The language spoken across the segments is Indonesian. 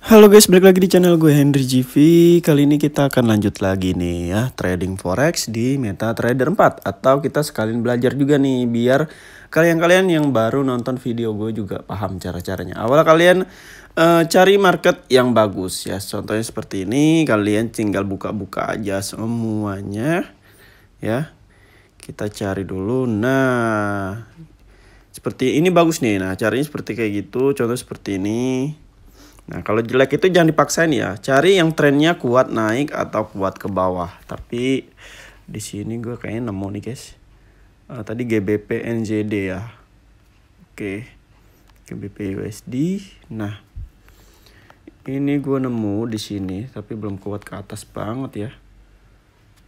Halo guys, balik lagi di channel gue Henry GV. Kali ini kita akan lanjut lagi nih ya, trading forex di Meta Trader 4 atau kita sekalian belajar juga nih biar kalian-kalian yang baru nonton video gue juga paham cara-caranya. Awalnya kalian uh, cari market yang bagus ya. Contohnya seperti ini, kalian tinggal buka-buka aja semuanya ya. Kita cari dulu. Nah, seperti ini bagus nih. Nah, caranya seperti kayak gitu, contoh seperti ini Nah, kalau jelek itu jangan dipaksain ya. Cari yang trennya kuat naik atau kuat ke bawah. Tapi di sini gue kayaknya nemu nih, guys. Uh, tadi GBP NJD ya. Oke. Okay. GBP USD. Nah, ini gue nemu di sini, tapi belum kuat ke atas banget ya.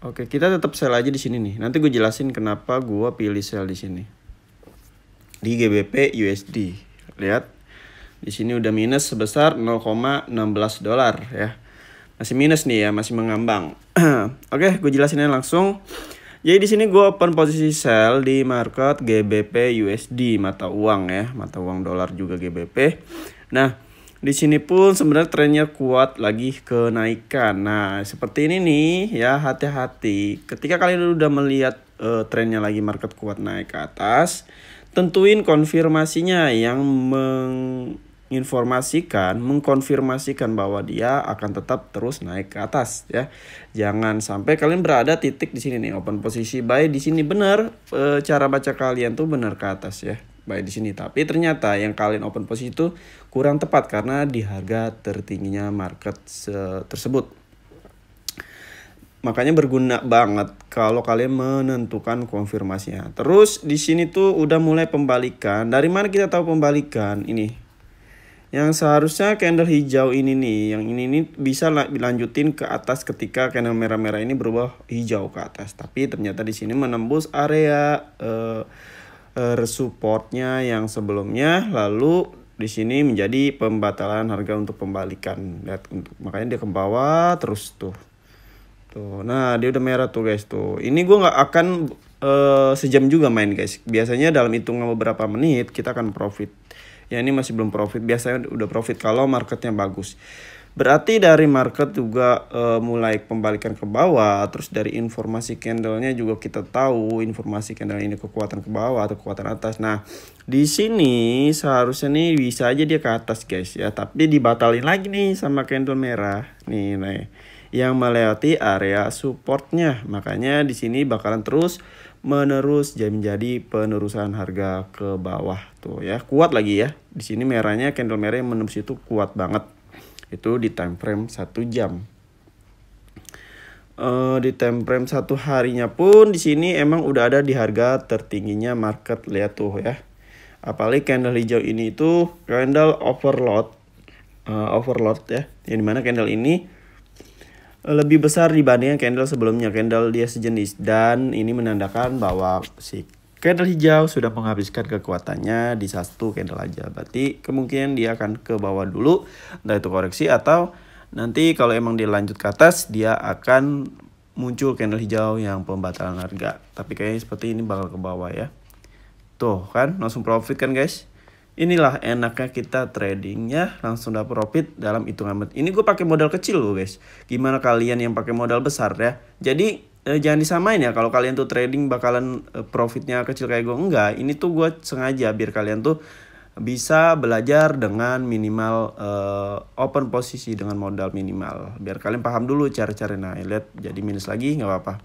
Oke, kita tetap sell aja di sini nih. Nanti gue jelasin kenapa gue pilih sell di sini. Di GBP USD. Lihat di sini udah minus sebesar 0,16 dolar ya. Masih minus nih ya, masih mengambang. Oke, gue jelasinnya langsung. Jadi di sini gue open posisi sell di market GBP USD mata uang ya, mata uang dolar juga GBP. Nah, di sini pun sebenarnya trennya kuat lagi kenaikan. Nah, seperti ini nih ya, hati-hati. Ketika kalian udah melihat uh, trennya lagi market kuat naik ke atas, tentuin konfirmasinya yang meng menginformasikan, mengkonfirmasikan bahwa dia akan tetap terus naik ke atas ya. Jangan sampai kalian berada titik di sini nih open posisi buy di sini benar e, cara baca kalian tuh benar ke atas ya. Buy di sini tapi ternyata yang kalian open posisi itu kurang tepat karena di harga tertingginya market tersebut. Makanya berguna banget kalau kalian menentukan konfirmasinya. Terus di sini tuh udah mulai pembalikan. Dari mana kita tahu pembalikan? Ini yang seharusnya candle hijau ini nih yang ini nih bisa dilanjutin ke atas ketika candle merah-merah ini berubah hijau ke atas tapi ternyata di sini menembus area uh, eh, uh, eh, supportnya yang sebelumnya lalu di sini menjadi pembatalan harga untuk pembalikan lihat untuk makanya dia ke bawah terus tuh tuh nah dia udah merah tuh guys tuh ini gue nggak akan uh, sejam juga main guys biasanya dalam hitungan beberapa menit kita akan profit ya ini masih belum profit biasanya udah profit kalau marketnya bagus berarti dari market juga uh, mulai pembalikan ke bawah terus dari informasi candlenya juga kita tahu informasi candle ini kekuatan ke bawah atau kekuatan atas nah di sini seharusnya nih bisa aja dia ke atas guys ya tapi dibatalin lagi nih sama candle merah nih nih yang melewati area supportnya makanya di sini bakalan terus menerus jadi menjadi penerusan harga ke bawah tuh ya kuat lagi ya di sini merahnya candle merah yang menembus itu kuat banget itu di time frame satu jam uh, di time frame satu harinya pun di sini emang udah ada di harga tertingginya market lihat tuh ya apalagi candle hijau ini itu candle overload uh, overload ya yang dimana candle ini lebih besar dibandingkan candle sebelumnya candle dia sejenis dan ini menandakan bahwa si candle hijau sudah menghabiskan kekuatannya di satu candle aja berarti kemungkinan dia akan ke bawah dulu entah itu koreksi atau nanti kalau emang dilanjut ke atas dia akan muncul candle hijau yang pembatalan harga tapi kayaknya seperti ini bakal ke bawah ya tuh kan langsung profit kan guys Inilah enaknya kita tradingnya langsung dapat profit dalam hitungan menit. Ini gue pakai modal kecil loh guys. Gimana kalian yang pakai modal besar ya? Jadi eh, jangan disamain ya kalau kalian tuh trading bakalan eh, profitnya kecil kayak gue enggak. Ini tuh gue sengaja biar kalian tuh bisa belajar dengan minimal uh, open posisi dengan modal minimal biar kalian paham dulu cara-cara nah lihat jadi minus lagi nggak apa-apa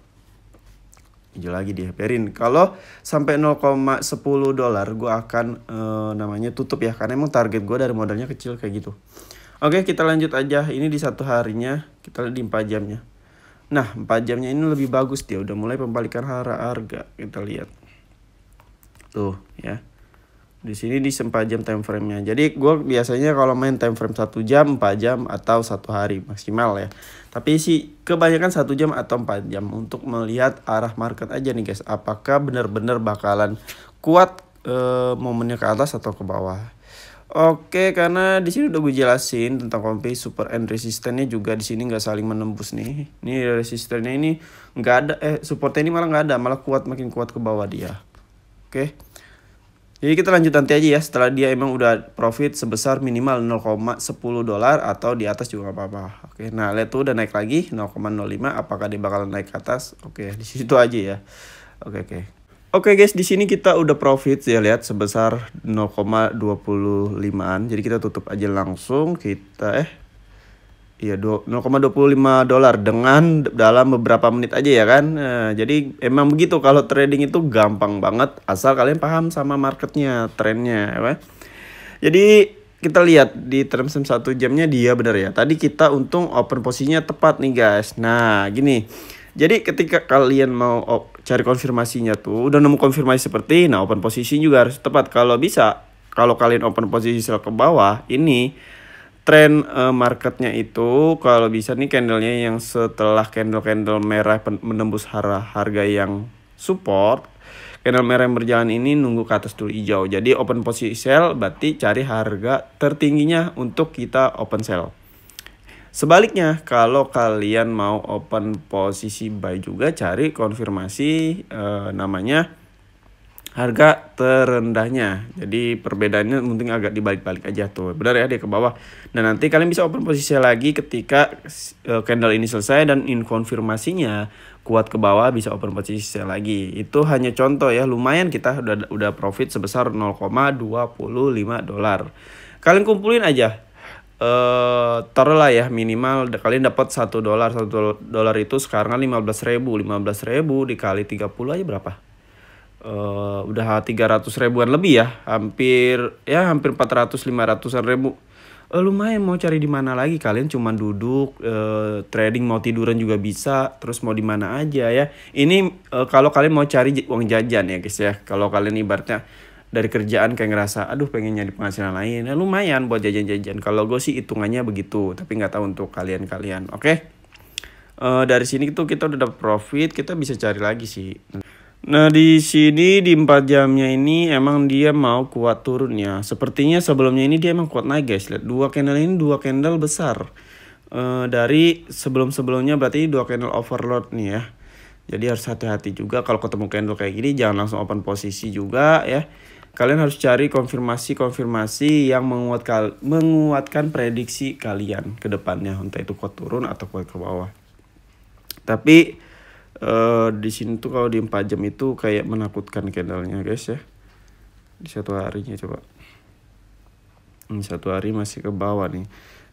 hijau lagi diheperin kalau sampai 0,10 dolar gue akan uh, namanya tutup ya karena emang target gue dari modalnya kecil kayak gitu oke kita lanjut aja ini di satu harinya kita lihat di 4 jamnya nah 4 jamnya ini lebih bagus dia udah mulai pembalikan harga kita lihat tuh ya di sini di sempat jam time frame-nya. Jadi gue biasanya kalau main time frame satu jam, 4 jam atau satu hari maksimal ya. Tapi si kebanyakan satu jam atau 4 jam untuk melihat arah market aja nih guys. Apakah benar-benar bakalan kuat e, momennya ke atas atau ke bawah. Oke, karena di sini udah gue jelasin tentang kompi super and resistennya juga di sini nggak saling menembus nih. Ini resistennya ini nggak ada, eh supportnya ini malah nggak ada, malah kuat makin kuat ke bawah dia. Oke. Jadi kita lanjut nanti aja ya setelah dia emang udah profit sebesar minimal 0,10 dolar atau di atas juga apa-apa. Oke, nah lihat tuh udah naik lagi 0,05 apakah dia bakalan naik ke atas? Oke, di situ aja ya. Oke, oke. Oke guys, di sini kita udah profit ya lihat sebesar 0,25-an. Jadi kita tutup aja langsung kita eh Iya 0,25 dolar dengan dalam beberapa menit aja ya kan. Eh, jadi emang begitu kalau trading itu gampang banget asal kalian paham sama marketnya, trennya Ya. Kan? Jadi kita lihat di term satu jamnya dia benar ya. Tadi kita untung open posisinya tepat nih guys. Nah gini. Jadi ketika kalian mau cari konfirmasinya tuh udah nemu konfirmasi seperti nah open posisi juga harus tepat kalau bisa kalau kalian open posisi ke bawah ini tren uh, eh, marketnya itu kalau bisa nih candlenya yang setelah candle-candle merah menembus harga yang support candle merah yang berjalan ini nunggu ke atas dulu hijau jadi open posisi sell berarti cari harga tertingginya untuk kita open sell Sebaliknya, kalau kalian mau open posisi buy juga cari konfirmasi eh, namanya harga terendahnya. Jadi perbedaannya mungkin agak dibalik-balik aja tuh. Benar ya dia ke bawah. Dan nah, nanti kalian bisa open posisi lagi ketika uh, candle ini selesai dan in konfirmasinya kuat ke bawah bisa open posisi lagi. Itu hanya contoh ya. Lumayan kita udah udah profit sebesar 0,25 dolar. Kalian kumpulin aja eh uh, taruhlah ya minimal kalian dapat satu dolar satu dolar itu sekarang kan lima belas ribu lima ribu dikali 30 aja berapa uh, udah 300 ribuan lebih ya hampir ya hampir 400 500an ribu uh, lumayan mau cari di mana lagi kalian cuman duduk uh, trading mau tiduran juga bisa terus mau di mana aja ya ini uh, kalau kalian mau cari uang jajan ya guys ya kalau kalian ibaratnya dari kerjaan kayak ngerasa aduh pengen nyari penghasilan lain ya lumayan buat jajan-jajan kalau gue sih hitungannya begitu tapi nggak tahu untuk kalian-kalian oke okay? uh, dari sini tuh kita udah dapet profit kita bisa cari lagi sih Nah di sini di 4 jamnya ini emang dia mau kuat turun ya. Sepertinya sebelumnya ini dia emang kuat naik guys. Lihat dua candle ini dua candle besar. E, dari sebelum-sebelumnya berarti dua candle overload nih ya. Jadi harus hati-hati juga kalau ketemu candle kayak gini jangan langsung open posisi juga ya. Kalian harus cari konfirmasi-konfirmasi yang menguatkan, menguatkan prediksi kalian ke depannya. Entah itu kuat turun atau kuat ke bawah. Tapi uh, di sini tuh kalau di empat jam itu kayak menakutkan candlenya guys ya di satu harinya coba ini hmm, satu hari masih ke bawah nih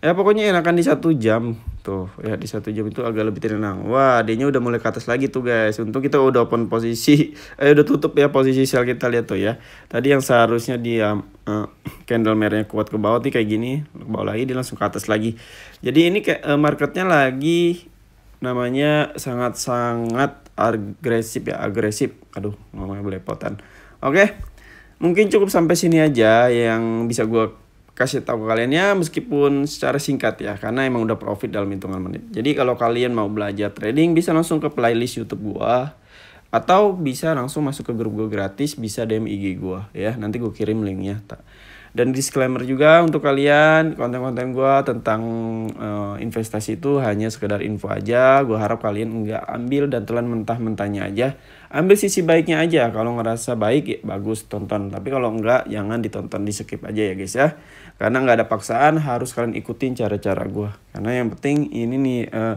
ya pokoknya enakan di satu jam tuh ya di satu jam itu agak lebih tenang wah adanya udah mulai ke atas lagi tuh guys untuk kita udah open posisi eh udah tutup ya posisi sel kita lihat tuh ya tadi yang seharusnya dia uh, candle merahnya kuat ke bawah nih kayak gini ke bawah lagi dia langsung ke atas lagi jadi ini kayak uh, marketnya lagi namanya sangat-sangat agresif ya agresif aduh ngomongnya belepotan oke mungkin cukup sampai sini aja yang bisa gue kasih tahu ke kalian ya meskipun secara singkat ya karena emang udah profit dalam hitungan menit jadi kalau kalian mau belajar trading bisa langsung ke playlist YouTube gue atau bisa langsung masuk ke grup gue gratis bisa DM IG gue ya nanti gue kirim linknya tak dan disclaimer juga untuk kalian konten-konten gue tentang uh, investasi itu hanya sekedar info aja. Gue harap kalian nggak ambil dan telan mentah-mentahnya aja. Ambil sisi baiknya aja. Kalau ngerasa baik ya bagus tonton. Tapi kalau enggak, jangan ditonton di skip aja ya guys ya. Karena nggak ada paksaan harus kalian ikutin cara-cara gue. Karena yang penting ini nih. Uh,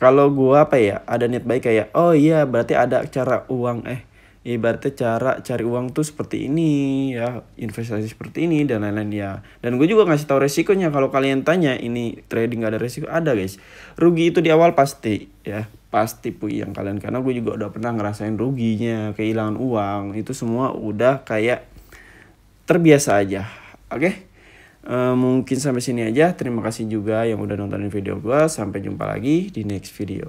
kalau gue apa ya ada niat baik kayak oh iya berarti ada cara uang eh ibaratnya cara cari uang tuh seperti ini ya investasi seperti ini dan lain-lain ya dan gue juga ngasih tahu resikonya kalau kalian tanya ini trading gak ada resiko ada guys rugi itu di awal pasti ya pasti yang kalian karena gue juga udah pernah ngerasain ruginya kehilangan uang itu semua udah kayak terbiasa aja oke okay? Uh, eh, mungkin sampai sini aja. Terima kasih juga yang udah nontonin video gue. Sampai jumpa lagi di next video.